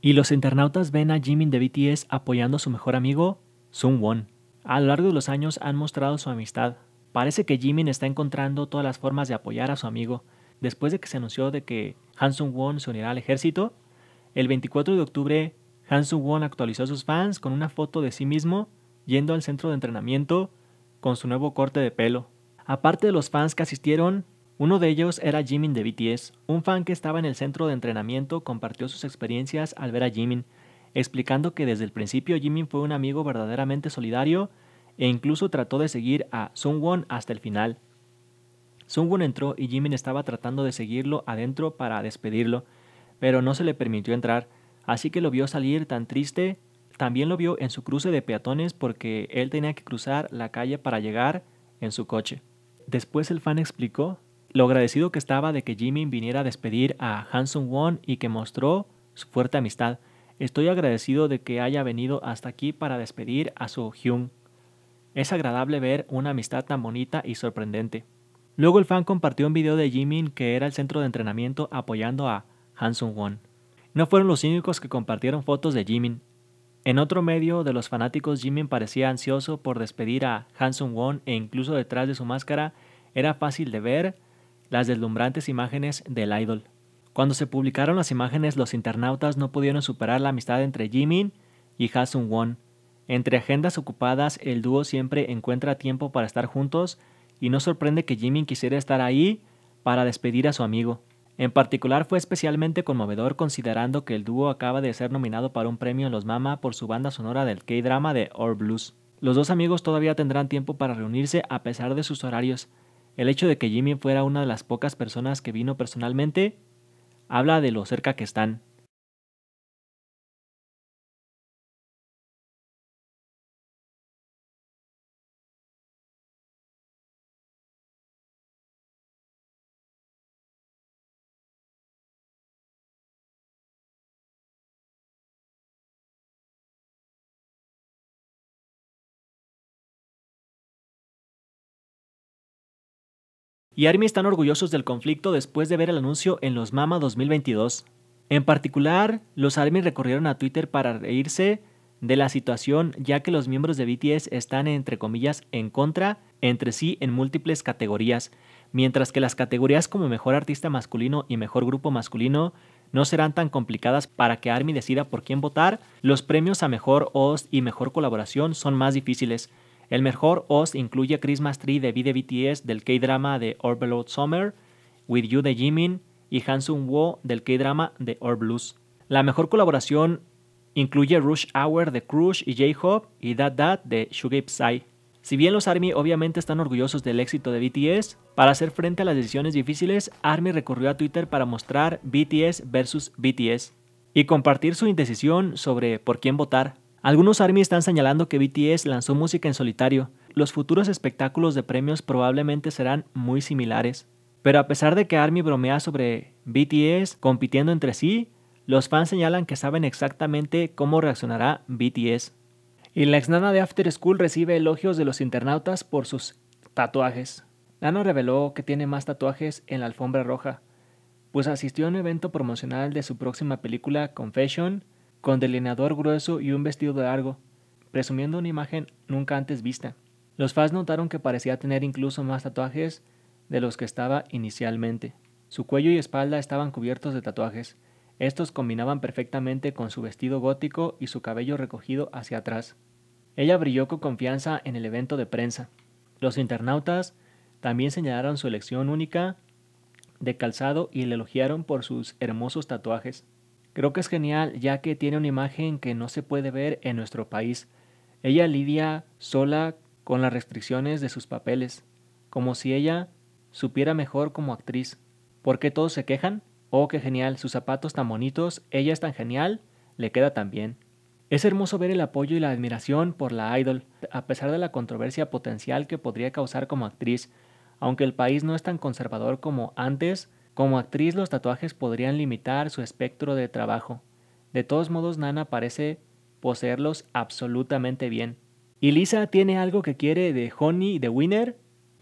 Y los internautas ven a Jimin de BTS apoyando a su mejor amigo, Sun Won. A lo largo de los años han mostrado su amistad. Parece que Jimin está encontrando todas las formas de apoyar a su amigo. Después de que se anunció de que Han Sun won se unirá al ejército, el 24 de octubre Han Sun won actualizó a sus fans con una foto de sí mismo yendo al centro de entrenamiento con su nuevo corte de pelo. Aparte de los fans que asistieron, uno de ellos era Jimin de BTS, un fan que estaba en el centro de entrenamiento compartió sus experiencias al ver a Jimin, explicando que desde el principio Jimin fue un amigo verdaderamente solidario e incluso trató de seguir a Sungwon hasta el final. Sungwon entró y Jimin estaba tratando de seguirlo adentro para despedirlo, pero no se le permitió entrar, así que lo vio salir tan triste. También lo vio en su cruce de peatones porque él tenía que cruzar la calle para llegar en su coche. Después el fan explicó lo agradecido que estaba de que Jimmy viniera a despedir a Hanson Won y que mostró su fuerte amistad. Estoy agradecido de que haya venido hasta aquí para despedir a su Hyun. Es agradable ver una amistad tan bonita y sorprendente. Luego el fan compartió un video de Jimin que era el centro de entrenamiento apoyando a Hanson Won. No fueron los únicos que compartieron fotos de Jimin. En otro medio de los fanáticos, Jimin parecía ansioso por despedir a Hanson Won e incluso detrás de su máscara era fácil de ver las deslumbrantes imágenes del idol. Cuando se publicaron las imágenes, los internautas no pudieron superar la amistad entre Jimin y Hasun Won. Entre agendas ocupadas, el dúo siempre encuentra tiempo para estar juntos y no sorprende que Jimin quisiera estar ahí para despedir a su amigo. En particular fue especialmente conmovedor considerando que el dúo acaba de ser nominado para un premio en los Mama por su banda sonora del K-drama de Or Blues. Los dos amigos todavía tendrán tiempo para reunirse a pesar de sus horarios, el hecho de que Jimmy fuera una de las pocas personas que vino personalmente habla de lo cerca que están y Army están orgullosos del conflicto después de ver el anuncio en los Mama 2022. En particular, los Army recorrieron a Twitter para reírse de la situación ya que los miembros de BTS están entre comillas en contra entre sí en múltiples categorías, mientras que las categorías como mejor artista masculino y mejor grupo masculino no serán tan complicadas para que ARMY decida por quién votar, los premios a mejor host y mejor colaboración son más difíciles, el mejor host incluye Christmas Tree de V de BTS del K-drama de Overload Summer, With You de Jimin y Hansung Wo del K-drama de Or Blues. La mejor colaboración incluye Rush Hour de Crush y J-Hope y That That de Sugabe Psy. Si bien los ARMY obviamente están orgullosos del éxito de BTS, para hacer frente a las decisiones difíciles, ARMY recurrió a Twitter para mostrar BTS versus BTS y compartir su indecisión sobre por quién votar. Algunos ARMY están señalando que BTS lanzó música en solitario. Los futuros espectáculos de premios probablemente serán muy similares. Pero a pesar de que ARMY bromea sobre BTS compitiendo entre sí, los fans señalan que saben exactamente cómo reaccionará BTS. Y la ex nana de After School recibe elogios de los internautas por sus tatuajes. Nano reveló que tiene más tatuajes en la alfombra roja, pues asistió a un evento promocional de su próxima película Confession con delineador grueso y un vestido largo, presumiendo una imagen nunca antes vista. Los fans notaron que parecía tener incluso más tatuajes de los que estaba inicialmente. Su cuello y espalda estaban cubiertos de tatuajes. Estos combinaban perfectamente con su vestido gótico y su cabello recogido hacia atrás. Ella brilló con confianza en el evento de prensa. Los internautas también señalaron su elección única de calzado y le elogiaron por sus hermosos tatuajes. Creo que es genial ya que tiene una imagen que no se puede ver en nuestro país. Ella lidia sola con las restricciones de sus papeles, como si ella supiera mejor como actriz. ¿Por qué todos se quejan? Oh, qué genial, sus zapatos tan bonitos, ella es tan genial, le queda tan bien. Es hermoso ver el apoyo y la admiración por la idol, a pesar de la controversia potencial que podría causar como actriz. Aunque el país no es tan conservador como antes, como actriz los tatuajes podrían limitar su espectro de trabajo. De todos modos, Nana parece poseerlos absolutamente bien. ¿Y Lisa tiene algo que quiere de Honey de Winner?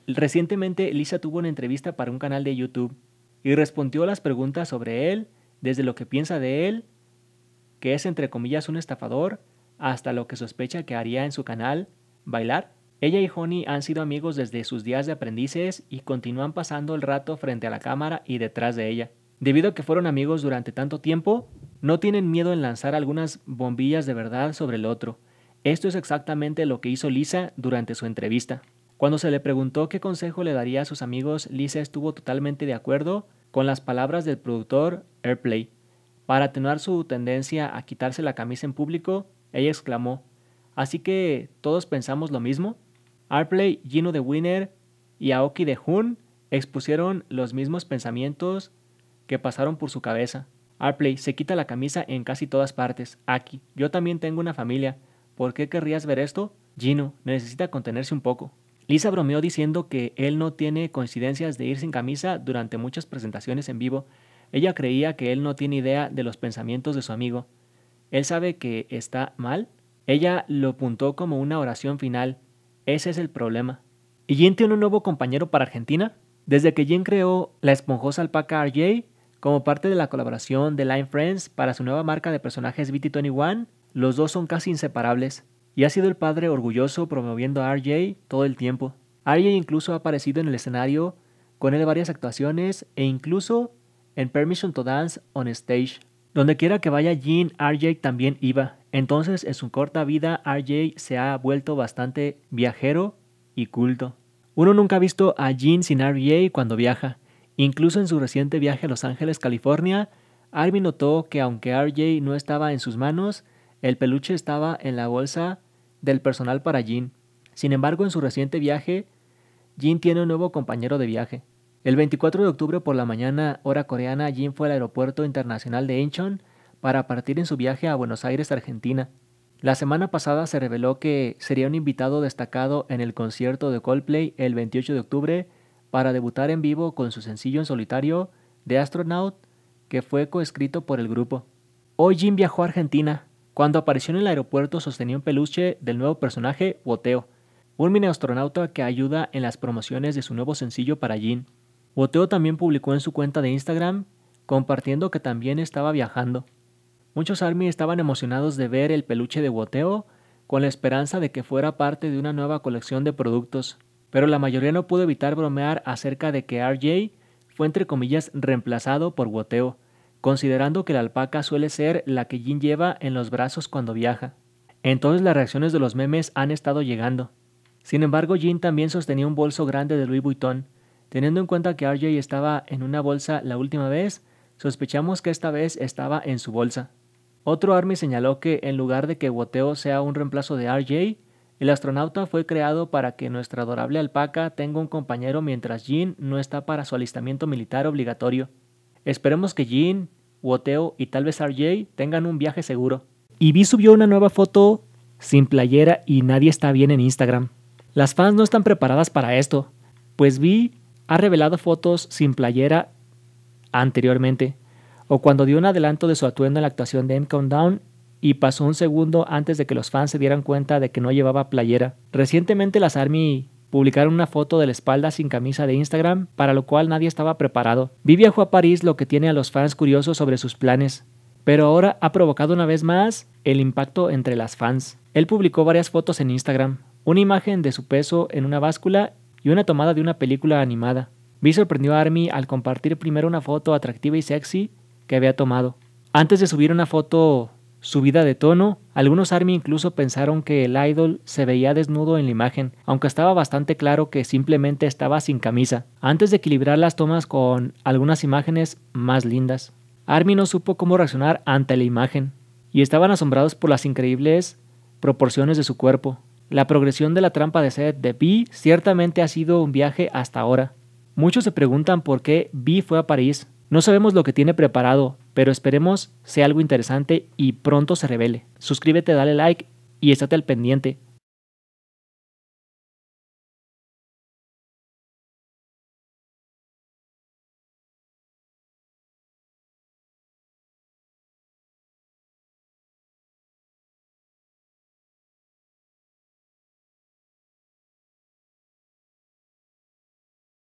Recientemente Lisa tuvo una entrevista para un canal de YouTube y respondió las preguntas sobre él, desde lo que piensa de él, que es entre comillas un estafador, hasta lo que sospecha que haría en su canal, bailar. Ella y Honey han sido amigos desde sus días de aprendices y continúan pasando el rato frente a la cámara y detrás de ella. Debido a que fueron amigos durante tanto tiempo, no tienen miedo en lanzar algunas bombillas de verdad sobre el otro. Esto es exactamente lo que hizo Lisa durante su entrevista. Cuando se le preguntó qué consejo le daría a sus amigos, Lisa estuvo totalmente de acuerdo con las palabras del productor Airplay. Para atenuar su tendencia a quitarse la camisa en público, ella exclamó, ¿Así que todos pensamos lo mismo? Arplay, Gino de Winner y Aoki de Hun expusieron los mismos pensamientos que pasaron por su cabeza. Arplay se quita la camisa en casi todas partes. Aki, yo también tengo una familia. ¿Por qué querrías ver esto? Gino, necesita contenerse un poco. Lisa bromeó diciendo que él no tiene coincidencias de ir sin camisa durante muchas presentaciones en vivo. Ella creía que él no tiene idea de los pensamientos de su amigo. Él sabe que está mal. Ella lo puntó como una oración final, ese es el problema. ¿Y Jin tiene un nuevo compañero para Argentina? Desde que Jin creó la esponjosa alpaca RJ como parte de la colaboración de Line Friends para su nueva marca de personajes BT21, los dos son casi inseparables y ha sido el padre orgulloso promoviendo a RJ todo el tiempo. RJ incluso ha aparecido en el escenario con él en varias actuaciones e incluso en Permission to Dance on Stage. Donde quiera que vaya Jin, RJ también iba entonces, en su corta vida, RJ se ha vuelto bastante viajero y culto. Uno nunca ha visto a Jin sin RJ cuando viaja. Incluso en su reciente viaje a Los Ángeles, California, Arby notó que aunque RJ no estaba en sus manos, el peluche estaba en la bolsa del personal para Jin. Sin embargo, en su reciente viaje, Jin tiene un nuevo compañero de viaje. El 24 de octubre por la mañana, hora coreana, Jin fue al aeropuerto internacional de Incheon para partir en su viaje a Buenos Aires, Argentina. La semana pasada se reveló que sería un invitado destacado en el concierto de Coldplay el 28 de octubre para debutar en vivo con su sencillo en solitario, The Astronaut, que fue coescrito por el grupo. Hoy Jim viajó a Argentina. Cuando apareció en el aeropuerto sostenía un peluche del nuevo personaje, Boteo, un mini astronauta que ayuda en las promociones de su nuevo sencillo para Jim. Boteo también publicó en su cuenta de Instagram compartiendo que también estaba viajando. Muchos ARMY estaban emocionados de ver el peluche de Woteo con la esperanza de que fuera parte de una nueva colección de productos, pero la mayoría no pudo evitar bromear acerca de que RJ fue entre comillas reemplazado por Woteo, considerando que la alpaca suele ser la que Jin lleva en los brazos cuando viaja. Entonces las reacciones de los memes han estado llegando. Sin embargo, Jin también sostenía un bolso grande de Louis Vuitton. Teniendo en cuenta que RJ estaba en una bolsa la última vez, sospechamos que esta vez estaba en su bolsa. Otro ARMY señaló que en lugar de que Woteo sea un reemplazo de RJ, el astronauta fue creado para que nuestra adorable alpaca tenga un compañero mientras Jin no está para su alistamiento militar obligatorio. Esperemos que Jin, Woteo y tal vez RJ tengan un viaje seguro. Y Vi subió una nueva foto sin playera y nadie está bien en Instagram. Las fans no están preparadas para esto, pues Vi ha revelado fotos sin playera anteriormente, o cuando dio un adelanto de su atuendo en la actuación de M Countdown y pasó un segundo antes de que los fans se dieran cuenta de que no llevaba playera. Recientemente las ARMY publicaron una foto de la espalda sin camisa de Instagram, para lo cual nadie estaba preparado. Vi viajó a París lo que tiene a los fans curiosos sobre sus planes, pero ahora ha provocado una vez más el impacto entre las fans. Él publicó varias fotos en Instagram, una imagen de su peso en una báscula y una tomada de una película animada. Vi sorprendió a Army al compartir primero una foto atractiva y sexy que había tomado. Antes de subir una foto subida de tono, algunos ARMY incluso pensaron que el idol se veía desnudo en la imagen, aunque estaba bastante claro que simplemente estaba sin camisa, antes de equilibrar las tomas con algunas imágenes más lindas. ARMY no supo cómo reaccionar ante la imagen, y estaban asombrados por las increíbles proporciones de su cuerpo. La progresión de la trampa de sed de B ciertamente ha sido un viaje hasta ahora. Muchos se preguntan por qué B fue a París, no sabemos lo que tiene preparado, pero esperemos sea algo interesante y pronto se revele. Suscríbete, dale like y estate al pendiente.